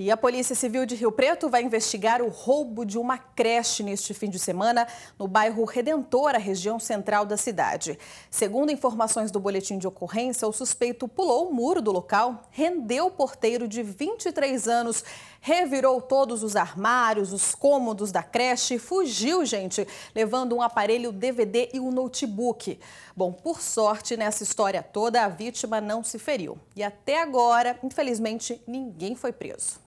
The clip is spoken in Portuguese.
E a Polícia Civil de Rio Preto vai investigar o roubo de uma creche neste fim de semana no bairro Redentor, a região central da cidade. Segundo informações do boletim de ocorrência, o suspeito pulou o muro do local, rendeu o porteiro de 23 anos, revirou todos os armários, os cômodos da creche e fugiu, gente, levando um aparelho DVD e um notebook. Bom, por sorte, nessa história toda, a vítima não se feriu. E até agora, infelizmente, ninguém foi preso.